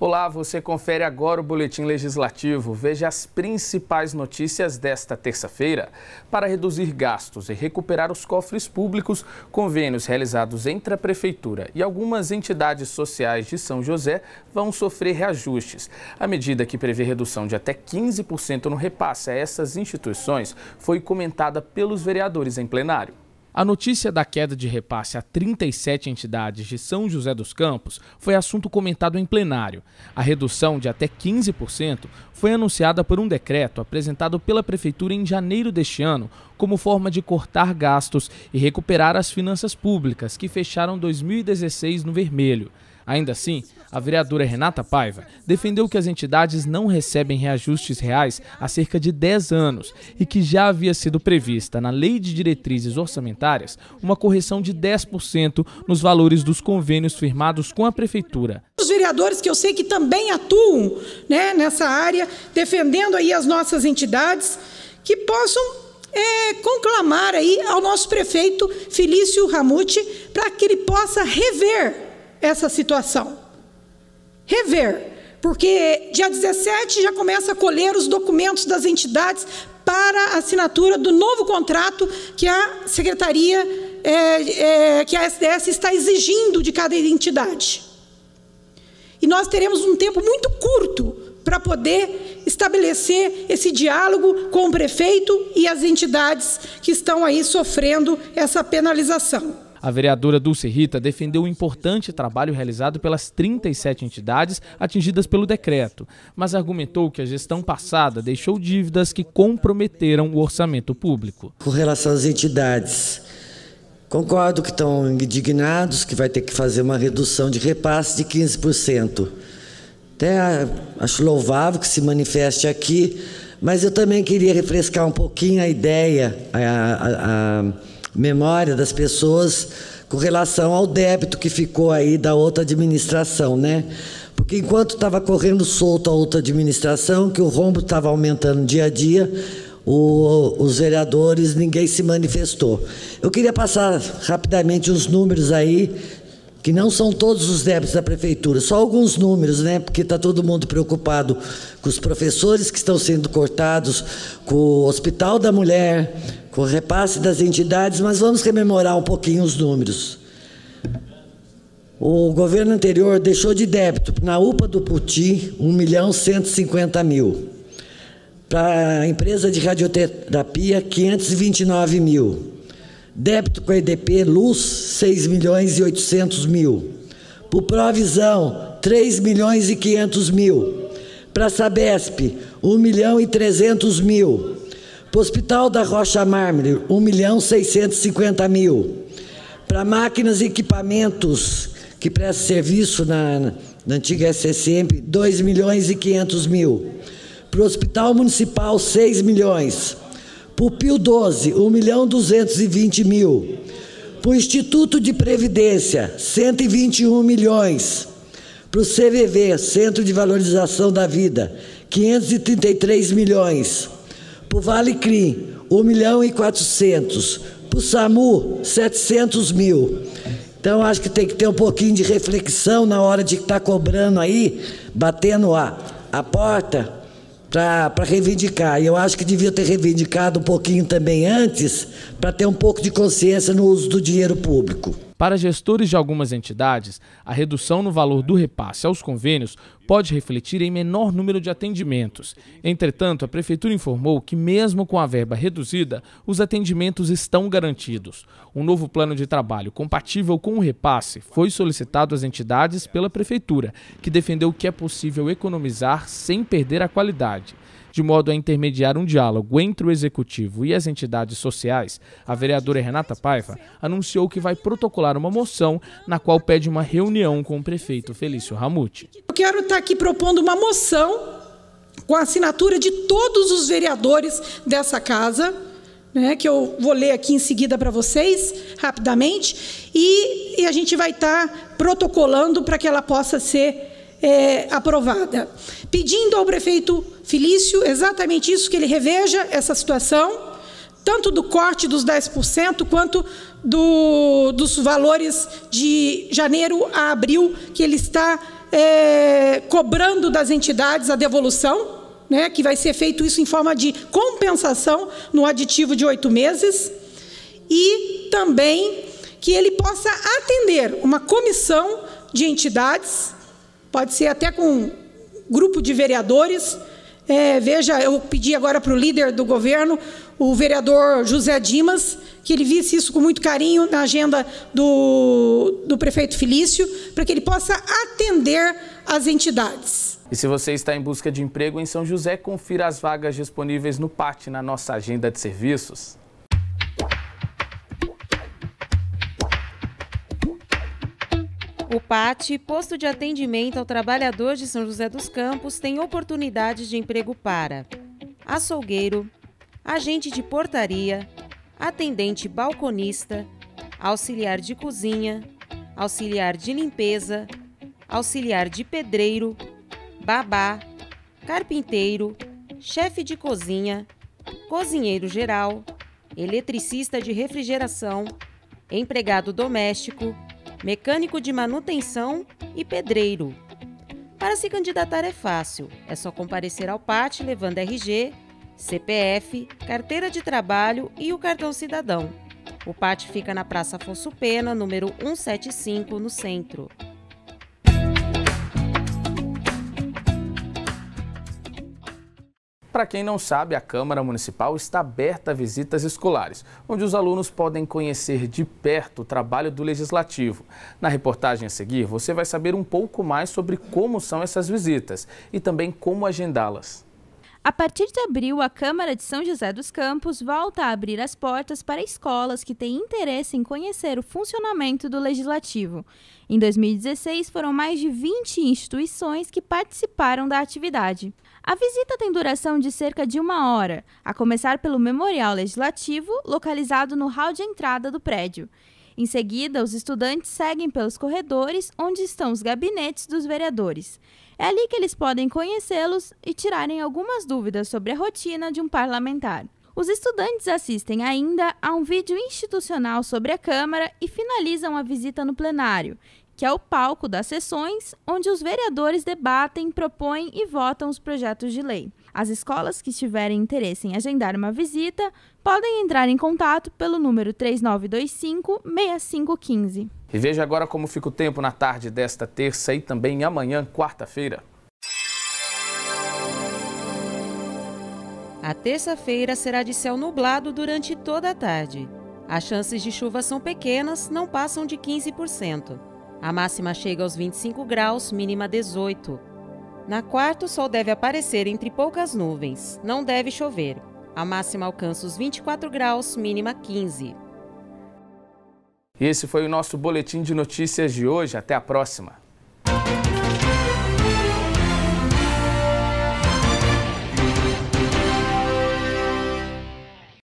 Olá, você confere agora o Boletim Legislativo. Veja as principais notícias desta terça-feira. Para reduzir gastos e recuperar os cofres públicos, convênios realizados entre a Prefeitura e algumas entidades sociais de São José vão sofrer reajustes. A medida que prevê redução de até 15% no repasse a essas instituições foi comentada pelos vereadores em plenário. A notícia da queda de repasse a 37 entidades de São José dos Campos foi assunto comentado em plenário. A redução de até 15% foi anunciada por um decreto apresentado pela Prefeitura em janeiro deste ano, como forma de cortar gastos e recuperar as finanças públicas que fecharam 2016 no vermelho. Ainda assim, a vereadora Renata Paiva defendeu que as entidades não recebem reajustes reais há cerca de 10 anos e que já havia sido prevista na Lei de Diretrizes Orçamentárias uma correção de 10% nos valores dos convênios firmados com a Prefeitura. Os vereadores que eu sei que também atuam né, nessa área, defendendo aí as nossas entidades, que possam é, conclamar aí ao nosso prefeito Felício Ramute para que ele possa rever essa situação. Rever, porque dia 17 já começa a colher os documentos das entidades para a assinatura do novo contrato que a secretaria, é, é, que a SDS está exigindo de cada entidade. E nós teremos um tempo muito curto para poder estabelecer esse diálogo com o prefeito e as entidades que estão aí sofrendo essa penalização. A vereadora Dulce Rita defendeu o importante trabalho realizado pelas 37 entidades atingidas pelo decreto, mas argumentou que a gestão passada deixou dívidas que comprometeram o orçamento público. Com relação às entidades, concordo que estão indignados, que vai ter que fazer uma redução de repasse de 15%. Até acho louvável que se manifeste aqui, mas eu também queria refrescar um pouquinho a ideia, a, a, a memória das pessoas com relação ao débito que ficou aí da outra administração, né? Porque enquanto estava correndo solto a outra administração, que o rombo estava aumentando dia a dia, o, os vereadores, ninguém se manifestou. Eu queria passar rapidamente os números aí, que não são todos os débitos da prefeitura, só alguns números, né? Porque está todo mundo preocupado com os professores que estão sendo cortados, com o Hospital da Mulher, com o repasse das entidades, mas vamos rememorar um pouquinho os números. O governo anterior deixou de débito na UPA do Puti 1 milhão 150 mil. Para a empresa de radioterapia, 529 mil. Débito com a EDP Luz, 6 milhões e 800 mil. Para Provisão, 3 milhões e 500 mil. Para a Sabesp, 1 milhão e 300 mil. Para o Hospital da Rocha Mármore, 1 milhão 650 mil. Para máquinas e equipamentos que prestam serviço na, na antiga SSM, 2 milhões e 500 mil. Para o Hospital Municipal, 6 milhões. Para o Pio 12, 1 milhão 220 mil. Para o Instituto de Previdência, 121 milhões. Para o CVV, Centro de Valorização da Vida, 533 milhões. Para o Vale Crim, 1 milhão e 400. Para o SAMU, 700 mil. Então, acho que tem que ter um pouquinho de reflexão na hora de estar tá cobrando aí, batendo a, a porta para reivindicar. E eu acho que devia ter reivindicado um pouquinho também antes, para ter um pouco de consciência no uso do dinheiro público. Para gestores de algumas entidades, a redução no valor do repasse aos convênios pode refletir em menor número de atendimentos. Entretanto, a Prefeitura informou que, mesmo com a verba reduzida, os atendimentos estão garantidos. Um novo plano de trabalho compatível com o repasse foi solicitado às entidades pela Prefeitura, que defendeu que é possível economizar sem perder a qualidade de modo a intermediar um diálogo entre o executivo e as entidades sociais, a vereadora Renata Paiva anunciou que vai protocolar uma moção na qual pede uma reunião com o prefeito Felício Ramute. Eu quero estar tá aqui propondo uma moção com a assinatura de todos os vereadores dessa casa, né, que eu vou ler aqui em seguida para vocês, rapidamente, e, e, a gente vai estar tá protocolando para que ela possa ser é, aprovada. Pedindo ao prefeito Felício exatamente isso, que ele reveja essa situação, tanto do corte dos 10% quanto do, dos valores de janeiro a abril que ele está é, cobrando das entidades a devolução. Né, que vai ser feito isso em forma de compensação no aditivo de oito meses, e também que ele possa atender uma comissão de entidades pode ser até com um grupo de vereadores. É, veja, eu pedi agora para o líder do governo, o vereador José Dimas, que ele visse isso com muito carinho na agenda do, do prefeito Felício, para que ele possa atender as entidades. E se você está em busca de emprego em São José, confira as vagas disponíveis no PAT, na nossa agenda de serviços. O PAT, Posto de Atendimento ao Trabalhador de São José dos Campos, tem oportunidades de emprego para açougueiro, agente de portaria, atendente balconista, auxiliar de cozinha, auxiliar de limpeza, auxiliar de pedreiro, babá, carpinteiro, chefe de cozinha, cozinheiro geral, eletricista de refrigeração, empregado doméstico mecânico de manutenção e pedreiro. Para se candidatar é fácil, é só comparecer ao PAT levando RG, CPF, carteira de trabalho e o cartão cidadão. O PAT fica na Praça Afonso Pena, número 175, no centro. Para quem não sabe, a Câmara Municipal está aberta a visitas escolares, onde os alunos podem conhecer de perto o trabalho do Legislativo. Na reportagem a seguir, você vai saber um pouco mais sobre como são essas visitas e também como agendá-las. A partir de abril, a Câmara de São José dos Campos volta a abrir as portas para escolas que têm interesse em conhecer o funcionamento do Legislativo. Em 2016, foram mais de 20 instituições que participaram da atividade. A visita tem duração de cerca de uma hora, a começar pelo Memorial Legislativo, localizado no hall de entrada do prédio. Em seguida, os estudantes seguem pelos corredores onde estão os gabinetes dos vereadores. É ali que eles podem conhecê-los e tirarem algumas dúvidas sobre a rotina de um parlamentar. Os estudantes assistem ainda a um vídeo institucional sobre a Câmara e finalizam a visita no plenário, que é o palco das sessões onde os vereadores debatem, propõem e votam os projetos de lei. As escolas que tiverem interesse em agendar uma visita podem entrar em contato pelo número 3925-6515. E veja agora como fica o tempo na tarde desta terça e também amanhã, quarta-feira. A terça-feira será de céu nublado durante toda a tarde. As chances de chuva são pequenas, não passam de 15%. A máxima chega aos 25 graus, mínima 18. Na quarta, o sol deve aparecer entre poucas nuvens. Não deve chover. A máxima alcança os 24 graus, mínima 15. E esse foi o nosso boletim de notícias de hoje. Até a próxima.